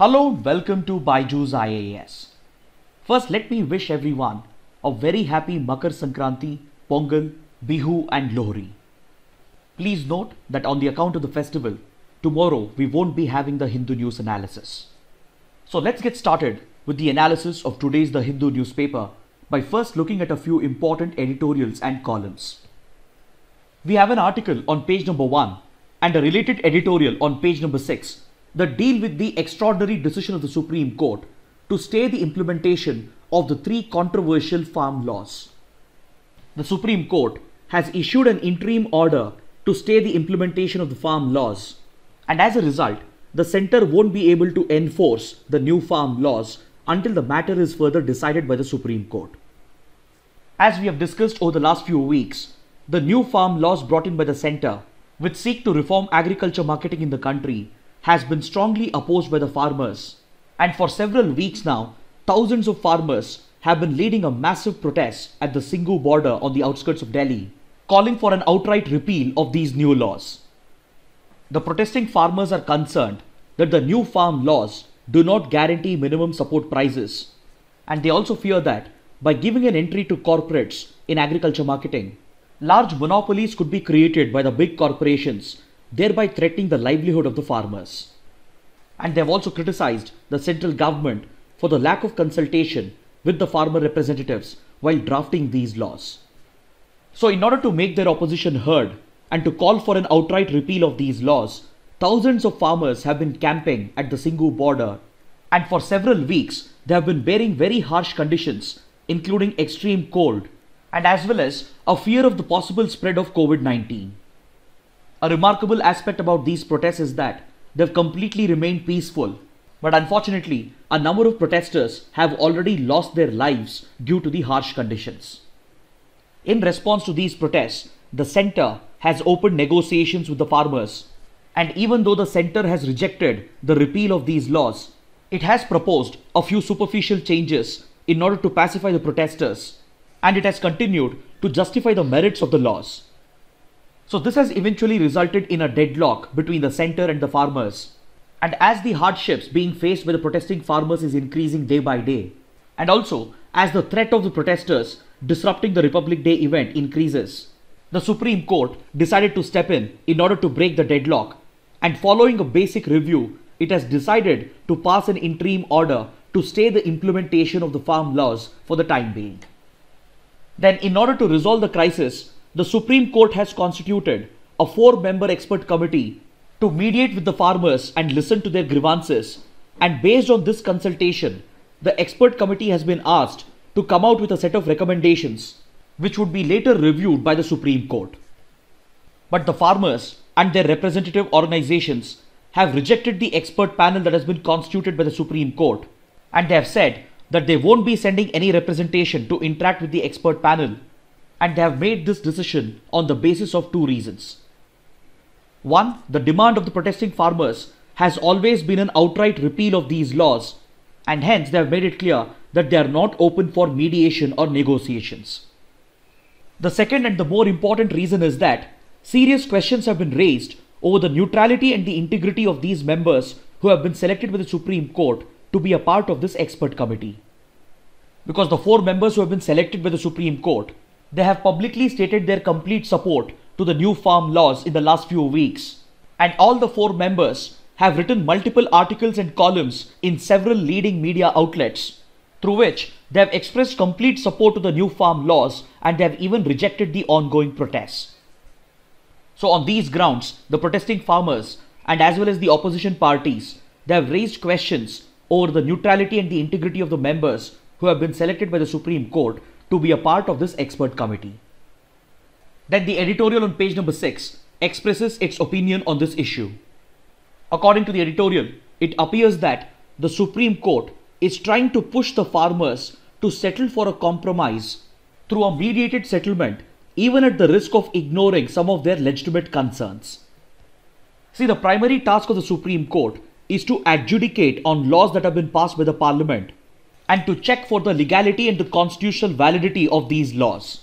Hello, welcome to Baiju's IAS. First, let me wish everyone a very happy Makar Sankranti, Pongal, Bihu and Lohri. Please note that on the account of the festival, tomorrow we won't be having the Hindu news analysis. So let's get started with the analysis of today's The Hindu newspaper by first looking at a few important editorials and columns. We have an article on page number 1 and a related editorial on page number 6 the deal with the extraordinary decision of the Supreme Court to stay the implementation of the three controversial farm laws. The Supreme Court has issued an interim order to stay the implementation of the farm laws, and as a result, the centre won't be able to enforce the new farm laws until the matter is further decided by the Supreme Court. As we have discussed over the last few weeks, the new farm laws brought in by the centre, which seek to reform agriculture marketing in the country, has been strongly opposed by the farmers. And for several weeks now, thousands of farmers have been leading a massive protest at the Singhu border on the outskirts of Delhi, calling for an outright repeal of these new laws. The protesting farmers are concerned that the new farm laws do not guarantee minimum support prices, and they also fear that by giving an entry to corporates in agriculture marketing, large monopolies could be created by the big corporations thereby threatening the livelihood of the farmers. And they have also criticized the central government for the lack of consultation with the farmer representatives while drafting these laws. So, in order to make their opposition heard and to call for an outright repeal of these laws, thousands of farmers have been camping at the Singhu border, and for several weeks they have been bearing very harsh conditions, including extreme cold and as well as a fear of the possible spread of COVID 19. A remarkable aspect about these protests is that they've completely remained peaceful. But unfortunately, a number of protesters have already lost their lives due to the harsh conditions. In response to these protests, the center has opened negotiations with the farmers. And even though the center has rejected the repeal of these laws, it has proposed a few superficial changes in order to pacify the protesters. And it has continued to justify the merits of the laws. So this has eventually resulted in a deadlock between the center and the farmers. And as the hardships being faced by the protesting farmers is increasing day by day, and also as the threat of the protesters disrupting the Republic Day event increases, the Supreme Court decided to step in in order to break the deadlock. And following a basic review, it has decided to pass an interim order to stay the implementation of the farm laws for the time being. Then, in order to resolve the crisis, the Supreme Court has constituted a four member expert committee to mediate with the farmers and listen to their grievances. And based on this consultation, the expert committee has been asked to come out with a set of recommendations which would be later reviewed by the Supreme Court. But the farmers and their representative organizations have rejected the expert panel that has been constituted by the Supreme Court and they have said that they won't be sending any representation to interact with the expert panel and have made this decision on the basis of two reasons. One, the demand of the protesting farmers has always been an outright repeal of these laws, and hence they have made it clear that they are not open for mediation or negotiations. The second and the more important reason is that serious questions have been raised over the neutrality and the integrity of these members who have been selected by the Supreme Court to be a part of this expert committee. Because the four members who have been selected by the Supreme Court they have publicly stated their complete support to the new farm laws in the last few weeks. And all the four members have written multiple articles and columns in several leading media outlets, through which they have expressed complete support to the new farm laws and they have even rejected the ongoing protests. So, on these grounds, the protesting farmers and as well as the opposition parties, they have raised questions over the neutrality and the integrity of the members who have been selected by the Supreme Court to be a part of this expert committee. Then the editorial on page number 6 expresses its opinion on this issue. According to the editorial, it appears that the Supreme Court is trying to push the farmers to settle for a compromise through a mediated settlement even at the risk of ignoring some of their legitimate concerns. See, the primary task of the Supreme Court is to adjudicate on laws that have been passed by the Parliament and to check for the legality and the constitutional validity of these laws.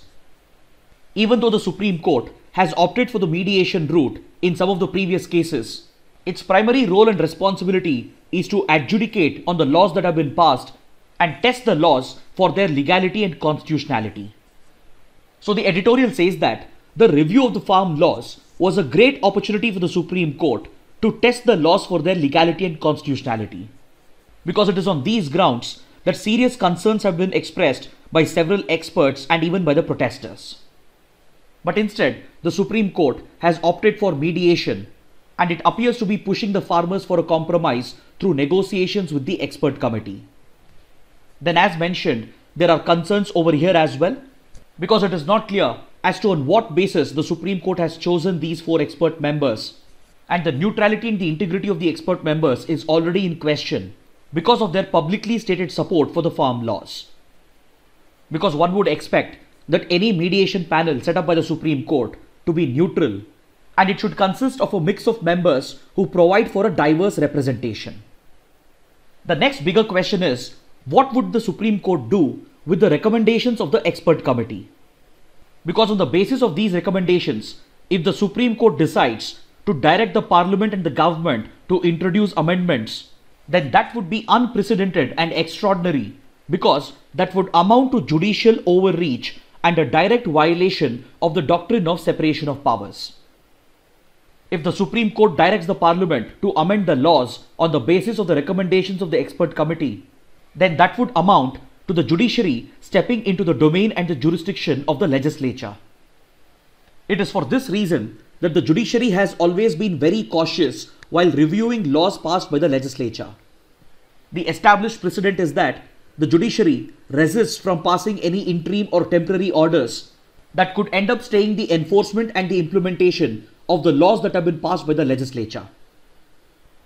Even though the Supreme Court has opted for the mediation route in some of the previous cases, its primary role and responsibility is to adjudicate on the laws that have been passed and test the laws for their legality and constitutionality. So the editorial says that the review of the farm laws was a great opportunity for the Supreme Court to test the laws for their legality and constitutionality. Because it is on these grounds that serious concerns have been expressed by several experts and even by the protesters. But instead, the Supreme Court has opted for mediation and it appears to be pushing the farmers for a compromise through negotiations with the expert committee. Then, as mentioned, there are concerns over here as well because it is not clear as to on what basis the Supreme Court has chosen these four expert members and the neutrality and the integrity of the expert members is already in question because of their publicly stated support for the farm laws. Because one would expect that any mediation panel set up by the Supreme Court to be neutral and it should consist of a mix of members who provide for a diverse representation. The next bigger question is what would the Supreme Court do with the recommendations of the expert committee? Because on the basis of these recommendations, if the Supreme Court decides to direct the parliament and the government to introduce amendments then that would be unprecedented and extraordinary because that would amount to judicial overreach and a direct violation of the doctrine of separation of powers. If the Supreme Court directs the Parliament to amend the laws on the basis of the recommendations of the expert committee, then that would amount to the judiciary stepping into the domain and the jurisdiction of the legislature. It is for this reason that the judiciary has always been very cautious while reviewing laws passed by the legislature. The established precedent is that the judiciary resists from passing any interim or temporary orders that could end up staying the enforcement and the implementation of the laws that have been passed by the legislature.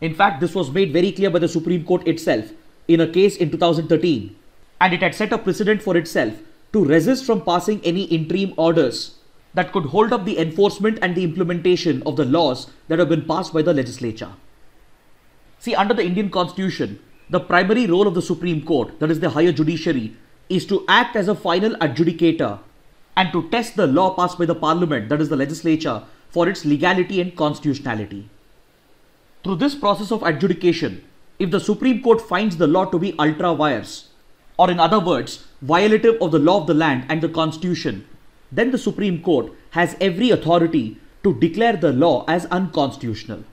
In fact, this was made very clear by the Supreme Court itself in a case in 2013, and it had set a precedent for itself to resist from passing any interim orders that could hold up the enforcement and the implementation of the laws that have been passed by the legislature. See, under the Indian Constitution, the primary role of the Supreme Court, that is the higher judiciary, is to act as a final adjudicator and to test the law passed by the parliament, that is the legislature, for its legality and constitutionality. Through this process of adjudication, if the Supreme Court finds the law to be ultra vires, or in other words, violative of the law of the land and the constitution, then the Supreme Court has every authority to declare the law as unconstitutional.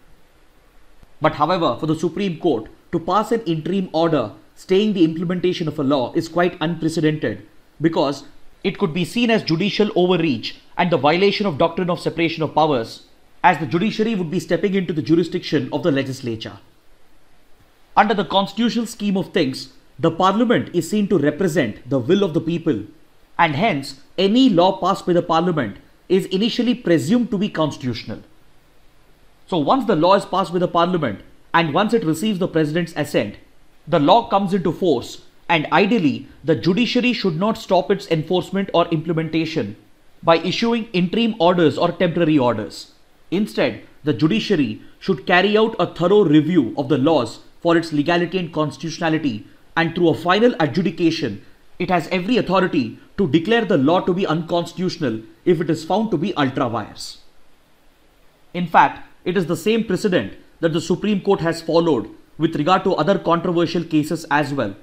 But however, for the Supreme Court to pass an interim order staying the implementation of a law is quite unprecedented because it could be seen as judicial overreach and the violation of doctrine of separation of powers as the judiciary would be stepping into the jurisdiction of the legislature. Under the constitutional scheme of things, the parliament is seen to represent the will of the people and hence any law passed by the parliament is initially presumed to be constitutional. So once the law is passed by the parliament and once it receives the president's assent, the law comes into force and ideally the judiciary should not stop its enforcement or implementation by issuing interim orders or temporary orders. Instead, the judiciary should carry out a thorough review of the laws for its legality and constitutionality and through a final adjudication, it has every authority to declare the law to be unconstitutional if it is found to be ultra vires. In fact, it is the same precedent that the Supreme Court has followed with regard to other controversial cases as well,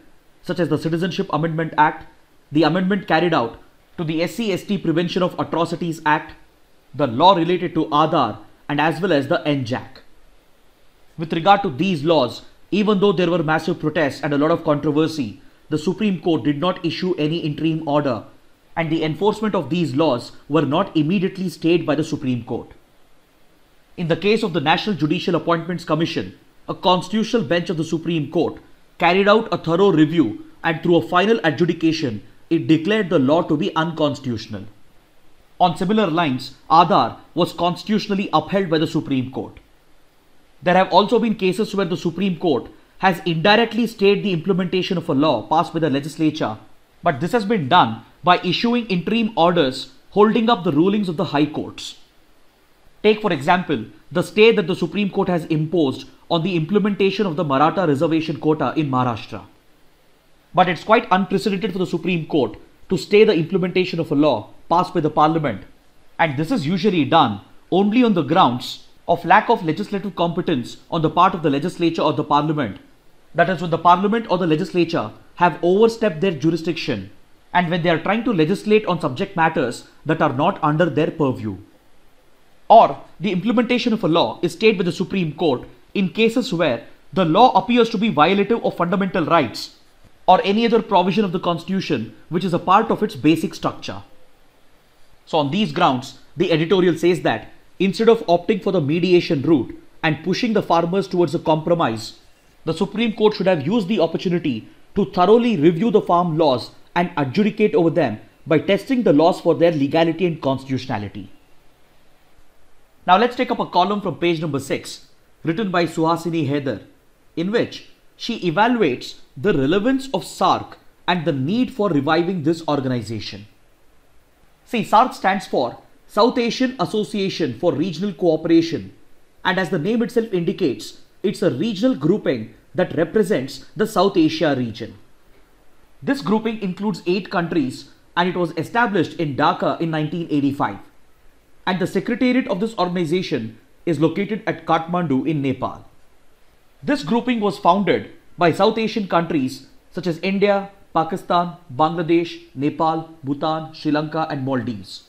such as the Citizenship Amendment Act, the amendment carried out to the SCST Prevention of Atrocities Act, the law related to Aadhaar, and as well as the NJAC. With regard to these laws, even though there were massive protests and a lot of controversy, the Supreme Court did not issue any interim order, and the enforcement of these laws were not immediately stayed by the Supreme Court. In the case of the National Judicial Appointments Commission, a constitutional bench of the Supreme Court carried out a thorough review and through a final adjudication, it declared the law to be unconstitutional. On similar lines, Aadhaar was constitutionally upheld by the Supreme Court. There have also been cases where the Supreme Court has indirectly stayed the implementation of a law passed by the legislature, but this has been done by issuing interim orders holding up the rulings of the high courts. Take, for example, the stay that the Supreme Court has imposed on the implementation of the Maratha reservation quota in Maharashtra. But it's quite unprecedented for the Supreme Court to stay the implementation of a law passed by the Parliament, and this is usually done only on the grounds of lack of legislative competence on the part of the legislature or the Parliament that is when the parliament or the legislature have overstepped their jurisdiction and when they are trying to legislate on subject matters that are not under their purview. Or the implementation of a law is stayed by the Supreme Court in cases where the law appears to be violative of fundamental rights or any other provision of the constitution which is a part of its basic structure. So on these grounds, the editorial says that instead of opting for the mediation route and pushing the farmers towards a compromise the Supreme Court should have used the opportunity to thoroughly review the farm laws and adjudicate over them by testing the laws for their legality and constitutionality. Now let's take up a column from page number 6 written by Suhasini Heather in which she evaluates the relevance of SARC and the need for reviving this organization. See SARC stands for South Asian Association for Regional Cooperation and as the name itself indicates it's a regional grouping that represents the South Asia region. This grouping includes eight countries and it was established in Dhaka in 1985. And the secretariat of this organization is located at Kathmandu in Nepal. This grouping was founded by South Asian countries such as India, Pakistan, Bangladesh, Nepal, Bhutan, Sri Lanka and Maldives.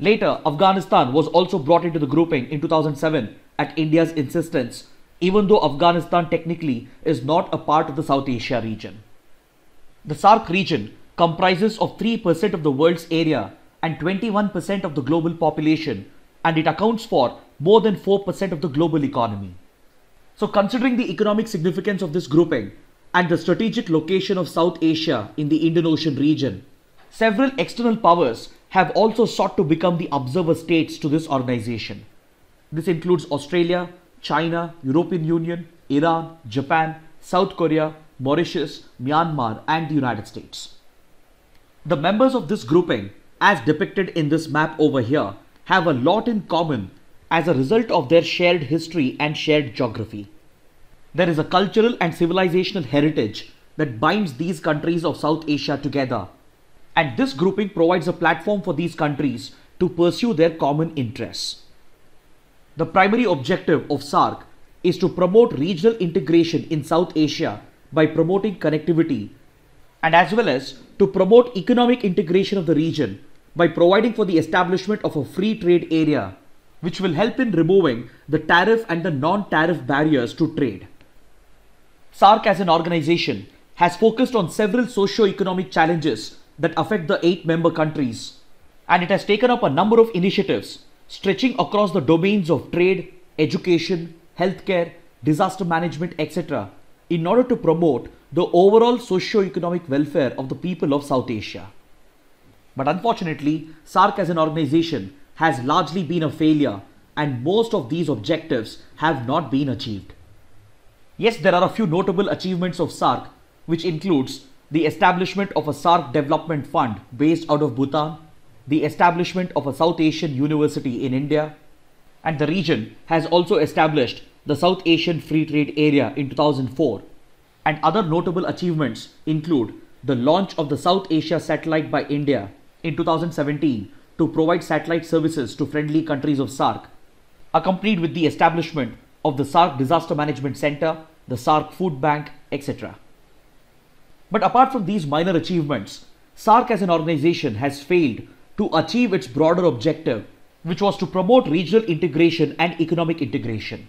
Later, Afghanistan was also brought into the grouping in 2007 at India's insistence even though Afghanistan technically is not a part of the South Asia region. The SARC region comprises of 3% of the world's area and 21% of the global population and it accounts for more than 4% of the global economy. So considering the economic significance of this grouping and the strategic location of South Asia in the Indian Ocean region, several external powers have also sought to become the observer states to this organization. This includes Australia, China, European Union, Iran, Japan, South Korea, Mauritius, Myanmar and the United States. The members of this grouping, as depicted in this map over here, have a lot in common as a result of their shared history and shared geography. There is a cultural and civilizational heritage that binds these countries of South Asia together. And this grouping provides a platform for these countries to pursue their common interests. The primary objective of SARC is to promote regional integration in South Asia by promoting connectivity and as well as to promote economic integration of the region by providing for the establishment of a free trade area which will help in removing the tariff and the non-tariff barriers to trade. SARC as an organization has focused on several socio-economic challenges that affect the eight member countries and it has taken up a number of initiatives stretching across the domains of trade, education, healthcare, disaster management, etc., in order to promote the overall socio-economic welfare of the people of South Asia. But unfortunately, SARC as an organization has largely been a failure and most of these objectives have not been achieved. Yes, there are a few notable achievements of SARC, which includes the establishment of a SARC development fund based out of Bhutan, the establishment of a South Asian university in India, and the region has also established the South Asian Free Trade Area in 2004. And other notable achievements include the launch of the South Asia satellite by India in 2017 to provide satellite services to friendly countries of SARC, accompanied with the establishment of the SARC Disaster Management Center, the SARC Food Bank, etc. But apart from these minor achievements, SARC as an organization has failed to achieve its broader objective, which was to promote regional integration and economic integration.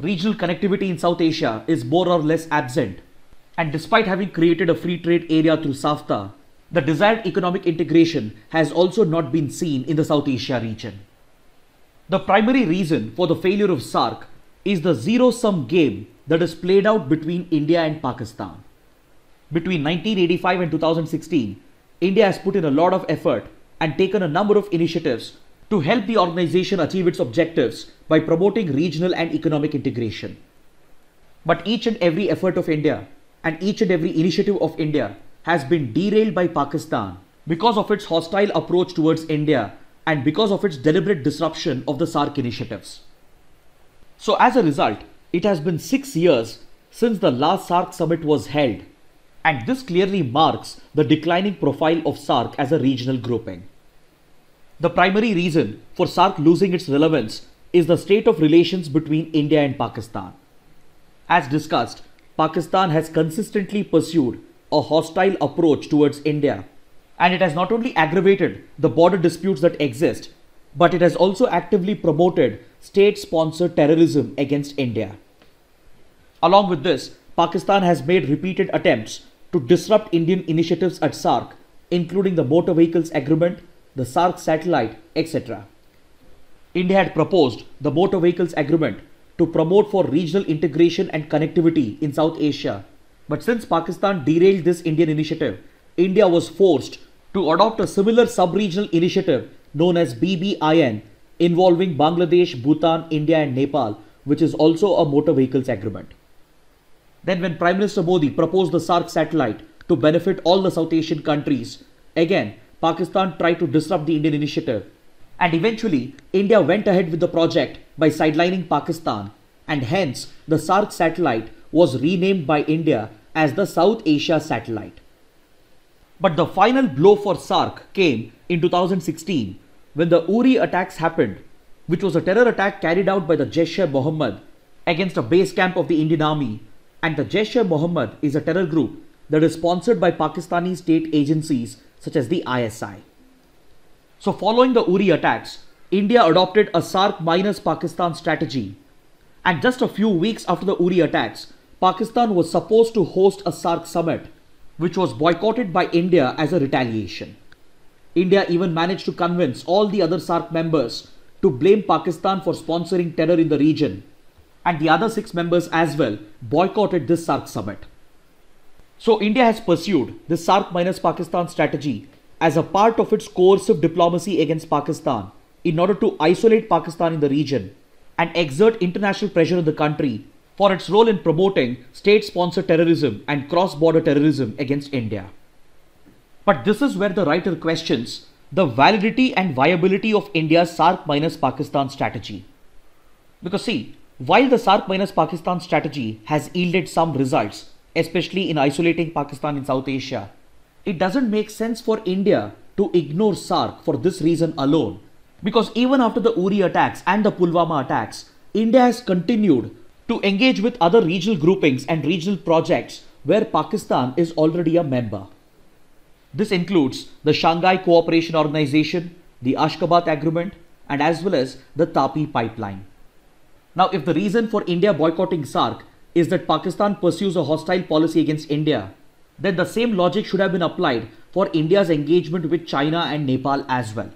Regional connectivity in South Asia is more or less absent, and despite having created a free trade area through SAFTA, the desired economic integration has also not been seen in the South Asia region. The primary reason for the failure of SARC is the zero sum game that is played out between India and Pakistan. Between 1985 and 2016, India has put in a lot of effort and taken a number of initiatives to help the organization achieve its objectives by promoting regional and economic integration. But each and every effort of India and each and every initiative of India has been derailed by Pakistan because of its hostile approach towards India and because of its deliberate disruption of the SARC initiatives. So as a result, it has been six years since the last SARC summit was held and this clearly marks the declining profile of SARC as a regional grouping. The primary reason for SARC losing its relevance is the state of relations between India and Pakistan. As discussed, Pakistan has consistently pursued a hostile approach towards India, and it has not only aggravated the border disputes that exist, but it has also actively promoted state sponsored terrorism against India. Along with this, Pakistan has made repeated attempts to disrupt Indian initiatives at SARC, including the Motor Vehicles Agreement, the SARC satellite, etc. India had proposed the Motor Vehicles Agreement to promote for regional integration and connectivity in South Asia. But since Pakistan derailed this Indian initiative, India was forced to adopt a similar sub-regional initiative known as BBIN involving Bangladesh, Bhutan, India and Nepal, which is also a motor vehicles agreement. Then when Prime Minister Modi proposed the SARC satellite to benefit all the South Asian countries, again Pakistan tried to disrupt the Indian initiative. And eventually, India went ahead with the project by sidelining Pakistan, and hence the SARC satellite was renamed by India as the South Asia satellite. But the final blow for SARC came in 2016 when the Uri attacks happened, which was a terror attack carried out by the Jaish e Mohammed against a base camp of the Indian Army and the Jaish-e Mohammed is a terror group that is sponsored by Pakistani state agencies such as the ISI. So following the Uri attacks, India adopted a SARC minus Pakistan strategy. And just a few weeks after the Uri attacks, Pakistan was supposed to host a SARC summit, which was boycotted by India as a retaliation. India even managed to convince all the other SARC members to blame Pakistan for sponsoring terror in the region and the other six members as well boycotted this SARC summit. So India has pursued the SARC minus Pakistan strategy as a part of its coercive diplomacy against Pakistan in order to isolate Pakistan in the region and exert international pressure on the country for its role in promoting state sponsored terrorism and cross border terrorism against India. But this is where the writer questions the validity and viability of India's SARC minus Pakistan strategy. Because, see, while the SARC minus Pakistan strategy has yielded some results, especially in isolating Pakistan in South Asia, it doesn't make sense for India to ignore SARC for this reason alone. Because even after the Uri attacks and the Pulwama attacks, India has continued to engage with other regional groupings and regional projects where Pakistan is already a member. This includes the Shanghai Cooperation Organization, the Ashgabat Agreement, and as well as the Tapi Pipeline. Now, if the reason for India boycotting SARC is that Pakistan pursues a hostile policy against India, then the same logic should have been applied for India's engagement with China and Nepal as well.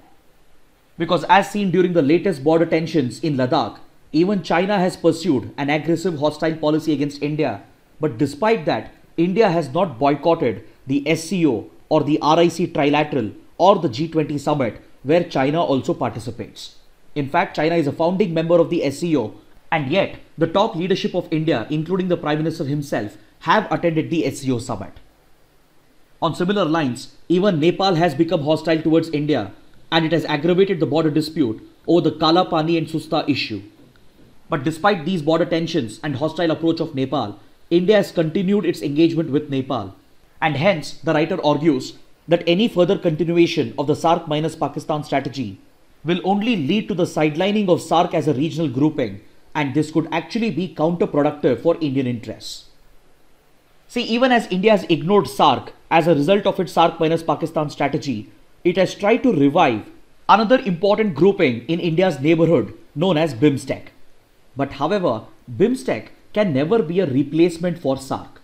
Because as seen during the latest border tensions in Ladakh, even China has pursued an aggressive hostile policy against India. But despite that, India has not boycotted the SCO or the RIC trilateral or the G20 summit where China also participates. In fact, China is a founding member of the SCO and yet, the top leadership of India, including the Prime Minister himself, have attended the SEO summit. On similar lines, even Nepal has become hostile towards India and it has aggravated the border dispute over the Kala Pani and Susta issue. But despite these border tensions and hostile approach of Nepal, India has continued its engagement with Nepal. And hence, the writer argues that any further continuation of the SARC minus Pakistan strategy will only lead to the sidelining of SARC as a regional grouping and this could actually be counterproductive for Indian interests. See, even as India has ignored SARC as a result of its SARC minus Pakistan strategy, it has tried to revive another important grouping in India's neighborhood known as BIMSTEC. But however, BIMSTEC can never be a replacement for SARC.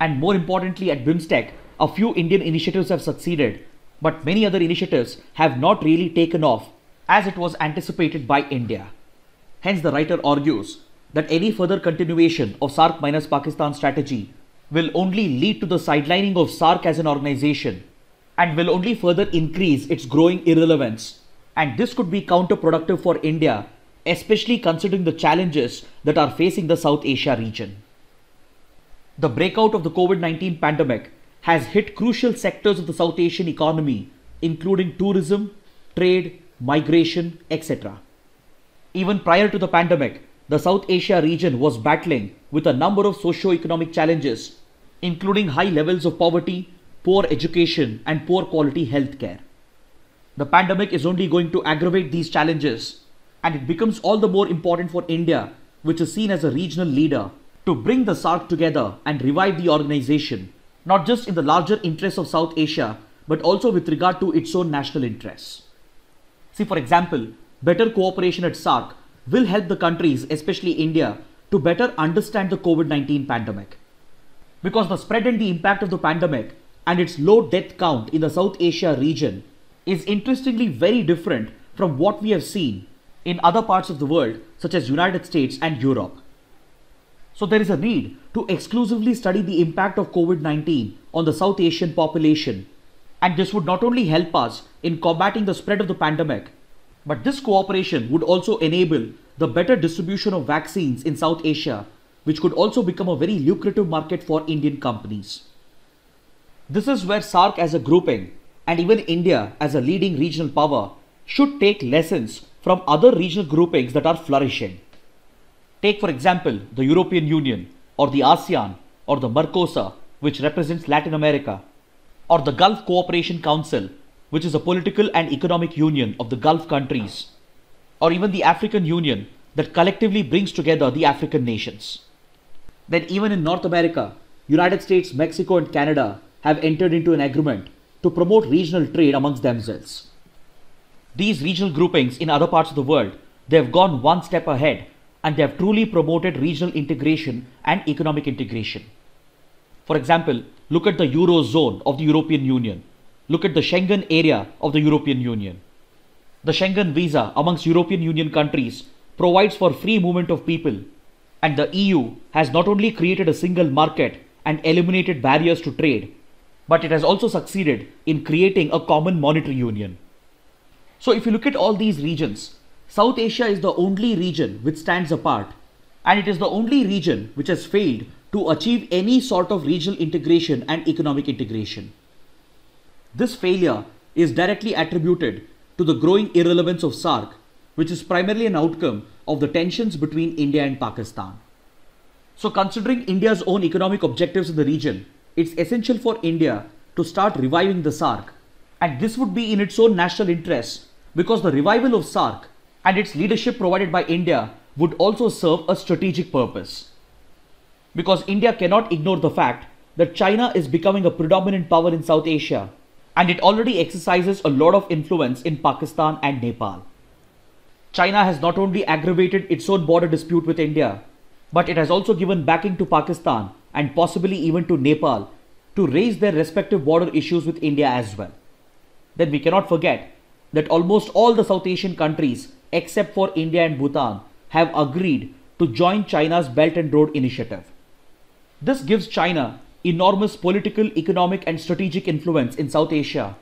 And more importantly, at BIMSTEC, a few Indian initiatives have succeeded, but many other initiatives have not really taken off as it was anticipated by India. Hence, the writer argues that any further continuation of SARC minus Pakistan strategy will only lead to the sidelining of SARC as an organization and will only further increase its growing irrelevance. And this could be counterproductive for India, especially considering the challenges that are facing the South Asia region. The breakout of the COVID 19 pandemic has hit crucial sectors of the South Asian economy, including tourism, trade, migration, etc. Even prior to the pandemic, the South Asia region was battling with a number of socio-economic challenges, including high levels of poverty, poor education, and poor quality healthcare. The pandemic is only going to aggravate these challenges, and it becomes all the more important for India, which is seen as a regional leader, to bring the SARC together and revive the organization, not just in the larger interests of South Asia, but also with regard to its own national interests. See, for example, better cooperation at SARC will help the countries, especially India, to better understand the COVID 19 pandemic. Because the spread and the impact of the pandemic and its low death count in the South Asia region is interestingly very different from what we have seen in other parts of the world such as United States and Europe. So there is a need to exclusively study the impact of COVID-19 on the South Asian population and this would not only help us in combating the spread of the pandemic but this cooperation would also enable the better distribution of vaccines in South Asia, which could also become a very lucrative market for Indian companies. This is where SARC as a grouping and even India as a leading regional power should take lessons from other regional groupings that are flourishing. Take, for example, the European Union or the ASEAN or the Mercosur, which represents Latin America, or the Gulf Cooperation Council, which is a political and economic union of the Gulf countries, or even the African Union that collectively brings together the African nations. Then even in North America, United States, Mexico and Canada have entered into an agreement to promote regional trade amongst themselves. These regional groupings in other parts of the world, they have gone one step ahead and they have truly promoted regional integration and economic integration. For example, look at the Eurozone of the European Union, Look at the Schengen area of the European Union. The Schengen visa amongst European Union countries provides for free movement of people and the EU has not only created a single market and eliminated barriers to trade, but it has also succeeded in creating a common monetary union. So if you look at all these regions, South Asia is the only region which stands apart and it is the only region which has failed to achieve any sort of regional integration and economic integration. This failure is directly attributed to the growing irrelevance of SARC, which is primarily an outcome of the tensions between India and Pakistan. So, considering India's own economic objectives in the region, it's essential for India to start reviving the SARC. And this would be in its own national interest because the revival of SARC and its leadership provided by India would also serve a strategic purpose. Because India cannot ignore the fact that China is becoming a predominant power in South Asia and it already exercises a lot of influence in Pakistan and Nepal. China has not only aggravated its own border dispute with India, but it has also given backing to Pakistan and possibly even to Nepal to raise their respective border issues with India as well. Then we cannot forget that almost all the South Asian countries except for India and Bhutan have agreed to join China's Belt and Road Initiative. This gives China enormous political, economic, and strategic influence in South Asia,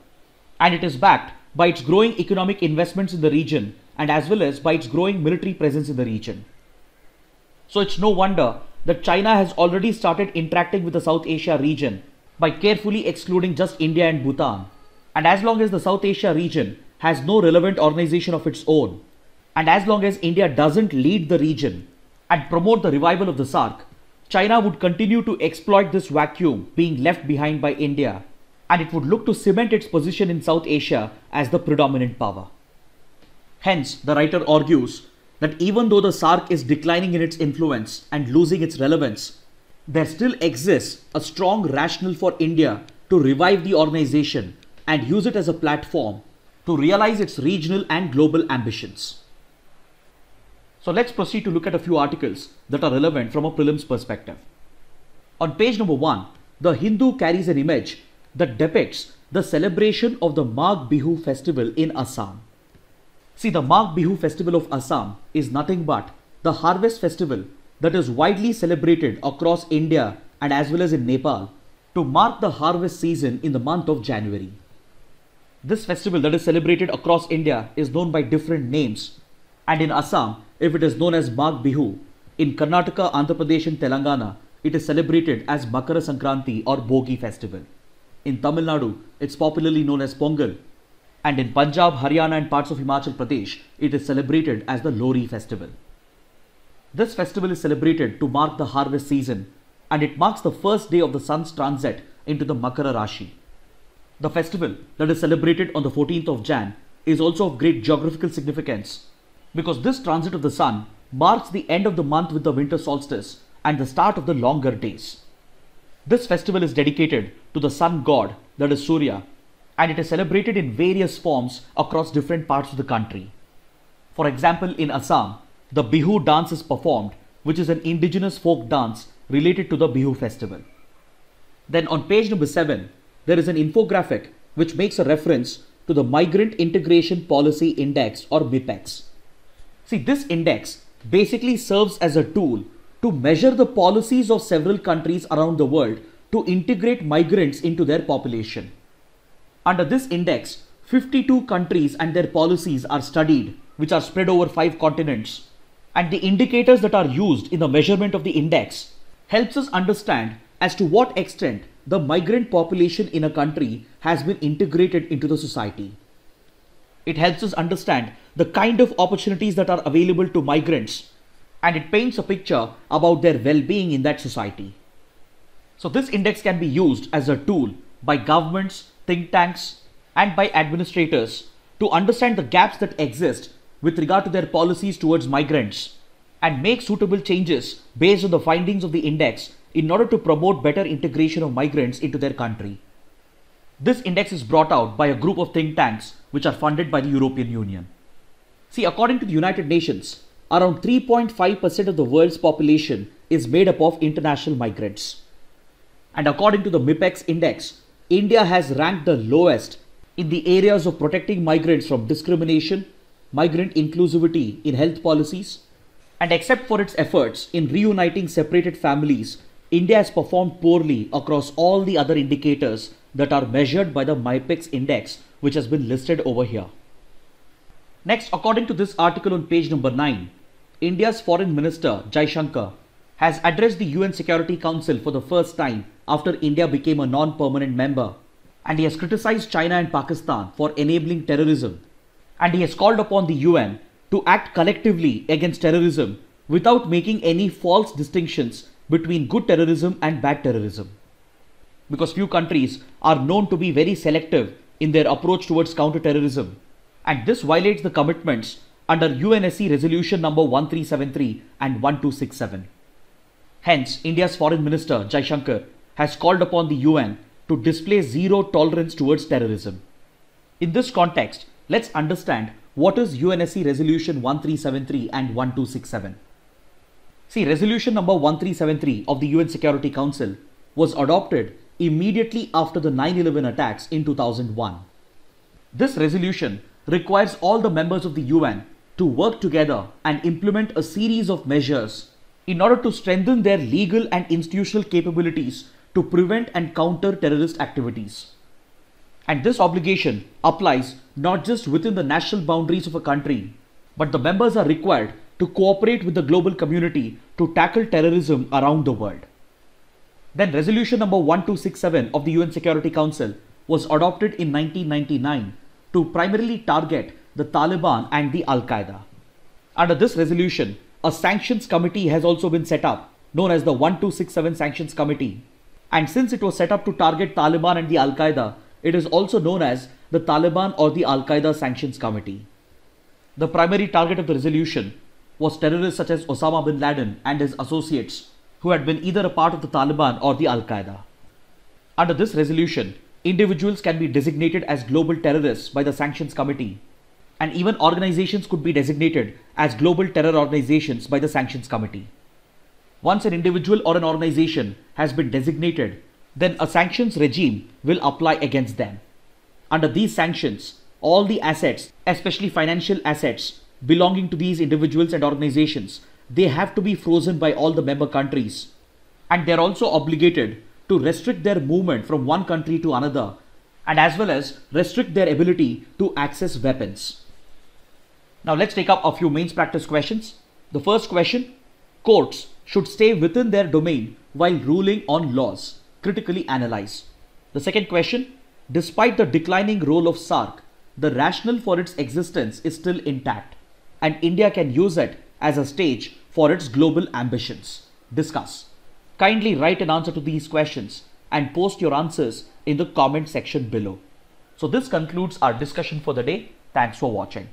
and it is backed by its growing economic investments in the region and as well as by its growing military presence in the region. So it's no wonder that China has already started interacting with the South Asia region by carefully excluding just India and Bhutan. And as long as the South Asia region has no relevant organization of its own, and as long as India doesn't lead the region and promote the revival of the SARC, China would continue to exploit this vacuum being left behind by India, and it would look to cement its position in South Asia as the predominant power. Hence, the writer argues that even though the SARC is declining in its influence and losing its relevance, there still exists a strong rationale for India to revive the organization and use it as a platform to realize its regional and global ambitions. So let's proceed to look at a few articles that are relevant from a prelims perspective. On page number one, the Hindu carries an image that depicts the celebration of the Magh Bihu festival in Assam. See, the Magh Bihu festival of Assam is nothing but the harvest festival that is widely celebrated across India and as well as in Nepal to mark the harvest season in the month of January. This festival that is celebrated across India is known by different names and in Assam if it is known as Magh Bihu, in Karnataka, Andhra Pradesh and Telangana, it is celebrated as Makara Sankranti or Bogi festival. In Tamil Nadu, it's popularly known as Pongal. And in Punjab, Haryana and parts of Himachal Pradesh, it is celebrated as the Lori festival. This festival is celebrated to mark the harvest season and it marks the first day of the sun's transit into the Makara Rashi. The festival that is celebrated on the 14th of Jan is also of great geographical significance because this transit of the sun marks the end of the month with the winter solstice and the start of the longer days. This festival is dedicated to the sun god, that is Surya, and it is celebrated in various forms across different parts of the country. For example, in Assam, the Bihu dance is performed, which is an indigenous folk dance related to the Bihu festival. Then on page number 7, there is an infographic which makes a reference to the Migrant Integration Policy Index or MIPEX. See, this index basically serves as a tool to measure the policies of several countries around the world to integrate migrants into their population. Under this index, 52 countries and their policies are studied, which are spread over five continents. And the indicators that are used in the measurement of the index helps us understand as to what extent the migrant population in a country has been integrated into the society. It helps us understand the kind of opportunities that are available to migrants and it paints a picture about their well-being in that society. So this index can be used as a tool by governments, think tanks and by administrators to understand the gaps that exist with regard to their policies towards migrants and make suitable changes based on the findings of the index in order to promote better integration of migrants into their country. This index is brought out by a group of think tanks which are funded by the European Union. See, according to the United Nations, around 3.5% of the world's population is made up of international migrants. And according to the MIPEX index, India has ranked the lowest in the areas of protecting migrants from discrimination, migrant inclusivity in health policies, and except for its efforts in reuniting separated families, India has performed poorly across all the other indicators that are measured by the MIPEX index, which has been listed over here. Next, according to this article on page number 9, India's Foreign Minister Jai Shankar has addressed the UN Security Council for the first time after India became a non-permanent member. And he has criticized China and Pakistan for enabling terrorism. And he has called upon the UN to act collectively against terrorism without making any false distinctions between good terrorism and bad terrorism because few countries are known to be very selective in their approach towards counterterrorism. And this violates the commitments under UNSC resolution number 1373 and 1267. Hence, India's foreign minister Shankar has called upon the UN to display zero tolerance towards terrorism. In this context, let's understand what is UNSC resolution 1373 and 1267. See, resolution number 1373 of the UN Security Council was adopted immediately after the 9-11 attacks in 2001. This resolution requires all the members of the UN to work together and implement a series of measures in order to strengthen their legal and institutional capabilities to prevent and counter terrorist activities. And this obligation applies not just within the national boundaries of a country, but the members are required to cooperate with the global community to tackle terrorism around the world. Then resolution number 1267 of the UN Security Council was adopted in 1999 to primarily target the Taliban and the Al-Qaeda. Under this resolution, a sanctions committee has also been set up known as the 1267 Sanctions Committee. And since it was set up to target Taliban and the Al-Qaeda, it is also known as the Taliban or the Al-Qaeda Sanctions Committee. The primary target of the resolution was terrorists such as Osama bin Laden and his associates who had been either a part of the Taliban or the Al Qaeda. Under this resolution, individuals can be designated as global terrorists by the Sanctions Committee, and even organizations could be designated as global terror organizations by the Sanctions Committee. Once an individual or an organization has been designated, then a sanctions regime will apply against them. Under these sanctions, all the assets, especially financial assets, belonging to these individuals and organizations they have to be frozen by all the member countries. And they're also obligated to restrict their movement from one country to another and as well as restrict their ability to access weapons. Now let's take up a few mains practice questions. The first question, courts should stay within their domain while ruling on laws. Critically analyze. The second question, despite the declining role of SARC, the rationale for its existence is still intact and India can use it as a stage for its global ambitions? Discuss. Kindly write an answer to these questions and post your answers in the comment section below. So this concludes our discussion for the day. Thanks for watching.